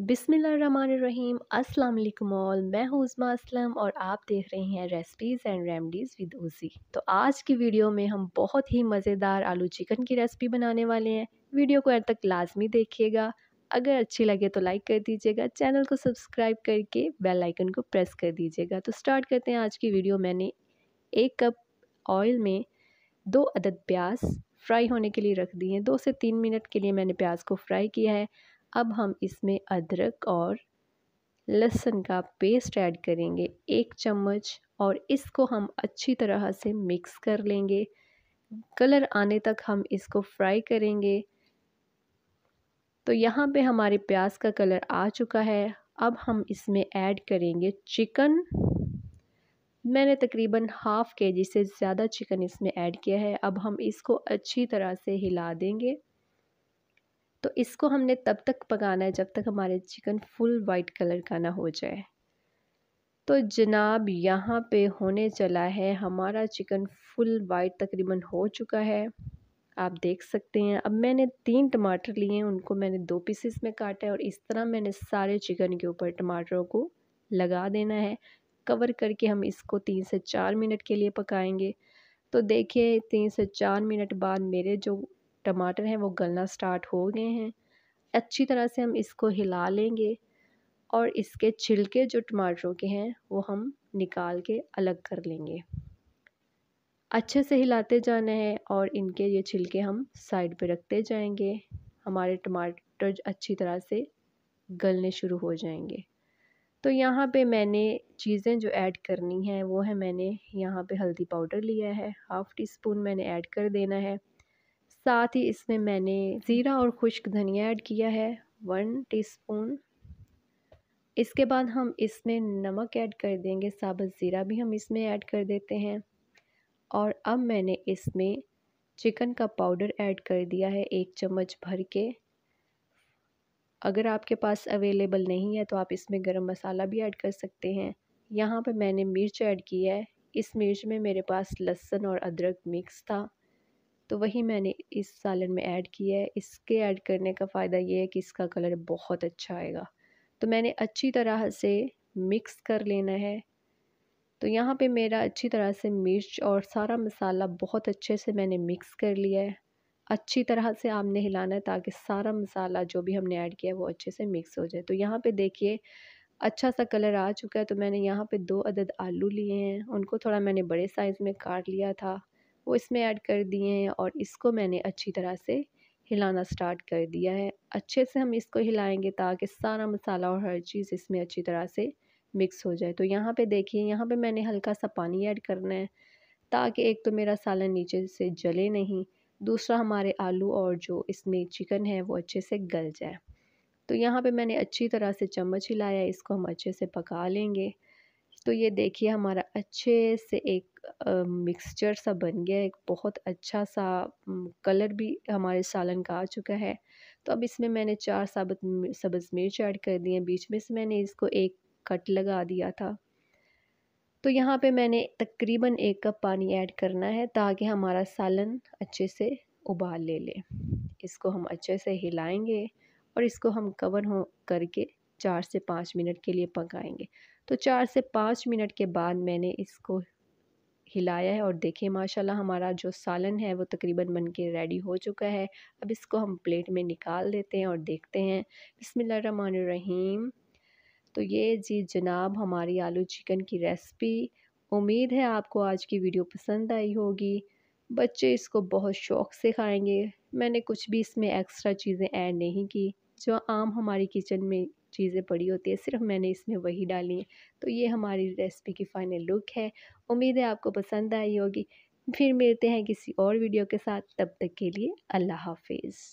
बिसमीम अस्सलाम ऑल मैं हूँ उस्मा असलम और आप देख रहे हैं रेसिपीज़ एंड रेमडीज़ विद उसी तो आज की वीडियो में हम बहुत ही मज़ेदार आलू चिकन की रेसिपी बनाने वाले हैं वीडियो को अंत तक लाजमी देखिएगा अगर अच्छी लगे तो लाइक कर दीजिएगा चैनल को सब्सक्राइब करके बेल आइकन को प्रेस कर दीजिएगा तो स्टार्ट करते हैं आज की वीडियो मैंने एक कप ऑयल में दो अदद प्याज फ्राई होने के लिए रख दी हैं दो से तीन मिनट के लिए मैंने प्याज को फ्राई किया है अब हम इसमें अदरक और लहसुन का पेस्ट ऐड करेंगे एक चम्मच और इसको हम अच्छी तरह से मिक्स कर लेंगे कलर आने तक हम इसको फ्राई करेंगे तो यहाँ पे हमारे प्याज का कलर आ चुका है अब हम इसमें ऐड करेंगे चिकन मैंने तकरीबन हाफ़ के जी से ज़्यादा चिकन इसमें ऐड किया है अब हम इसको अच्छी तरह से हिला देंगे तो इसको हमने तब तक पकाना है जब तक हमारे चिकन फुल वाइट कलर का ना हो जाए तो जनाब यहाँ पे होने चला है हमारा चिकन फुल वाइट तकरीबन हो चुका है आप देख सकते हैं अब मैंने तीन टमाटर लिए हैं उनको मैंने दो पीसेस में काटा है और इस तरह मैंने सारे चिकन के ऊपर टमाटरों को लगा देना है कवर करके हम इसको तीन से चार मिनट के लिए पकाएंगे तो देखिए तीन से चार मिनट बाद मेरे जो टमाटर हैं वो गलना स्टार्ट हो गए हैं अच्छी तरह से हम इसको हिला लेंगे और इसके छिलके जो टमाटरों के हैं वो हम निकाल के अलग कर लेंगे अच्छे से हिलाते जाना है और इनके ये छिलके हम साइड पे रखते जाएंगे हमारे टमाटर अच्छी तरह से गलने शुरू हो जाएंगे तो यहाँ पे मैंने चीज़ें जो ऐड करनी हैं वो है मैंने यहाँ पे हल्दी पाउडर लिया है हाफ़ टी स्पून मैंने ऐड कर देना है साथ ही इसमें मैंने ज़ीरा और खुश्क धनिया ऐड किया है वन टीस्पून इसके बाद हम इसमें नमक ऐड कर देंगे साबुत ज़ीरा भी हम इसमें ऐड कर देते हैं और अब मैंने इसमें चिकन का पाउडर ऐड कर दिया है एक चम्मच भर के अगर आपके पास अवेलेबल नहीं है तो आप इसमें गरम मसाला भी ऐड कर सकते हैं यहाँ पर मैंने मिर्च ऐड की है इस मिर्च में मेरे पास लहसुन और अदरक मिक्स था तो वही मैंने इस सालन में ऐड किया है इसके ऐड करने का फ़ायदा ये है कि इसका कलर बहुत अच्छा आएगा तो मैंने अच्छी तरह से मिक्स कर लेना है तो यहाँ पे मेरा अच्छी तरह से मिर्च और सारा मसाला बहुत अच्छे से मैंने मिक्स कर लिया है अच्छी तरह से आपने हिलाना है ताकि सारा मसाला जो भी हमने ऐड किया है वो अच्छे से मिक्स हो जाए तो यहाँ पे देखिए अच्छा सा कलर आ चुका है तो मैंने यहाँ पे दो अदद आलू लिए हैं उनको थोड़ा मैंने बड़े साइज़ में काट लिया था वो इसमें ऐड कर दिए हैं और इसको मैंने अच्छी तरह से हिलाना स्टार्ट कर दिया है अच्छे से हम इसको हिलाएंगे ताकि सारा मसाला और हर चीज़ इसमें अच्छी तरह से मिक्स हो जाए तो यहाँ पे देखिए यहाँ पे मैंने हल्का सा पानी ऐड करना है ताकि एक तो मेरा सालन नीचे से जले नहीं दूसरा हमारे आलू और जो इसमें चिकन है वो अच्छे से गल जाए तो यहाँ पे मैंने अच्छी तरह से चम्मच हिलाया इसको हम अच्छे से पका लेंगे तो ये देखिए हमारा अच्छे से एक मिक्सचर सा बन गया एक बहुत अच्छा सा कलर भी हमारे सालन का आ चुका है तो अब इसमें मैंने चार साबुत सब्ज़ मिर्च ऐड कर दिए बीच में से मैंने इसको एक कट लगा दिया था तो यहाँ पे मैंने तकरीबन एक कप पानी ऐड करना है ताकि हमारा सालन अच्छे से उबाल ले ले इसको हम अच्छे से हिलाएंगे और इसको हम कवर हो करके चार से पाँच मिनट के लिए पकाएंगे तो चार से पाँच मिनट के बाद मैंने इसको हिलाया है और देखें माशाल्लाह हमारा जो सालन है वो तकरीबन बन के रेडी हो चुका है अब इसको हम प्लेट में निकाल देते हैं और देखते हैं बसमीम तो ये जी जनाब हमारी आलू चिकन की रेसिपी उम्मीद है आपको आज की वीडियो पसंद आई होगी बच्चे इसको बहुत शौक से खाएंगे मैंने कुछ भी इसमें एक्स्ट्रा चीज़ें ऐड नहीं की जो आम हमारी किचन में चीज़ें पड़ी होती है सिर्फ मैंने इसमें वही डाली है तो ये हमारी रेसिपी की फ़ाइनल लुक है उम्मीद है आपको पसंद आई होगी फिर मिलते हैं किसी और वीडियो के साथ तब तक के लिए अल्लाह हाफिज़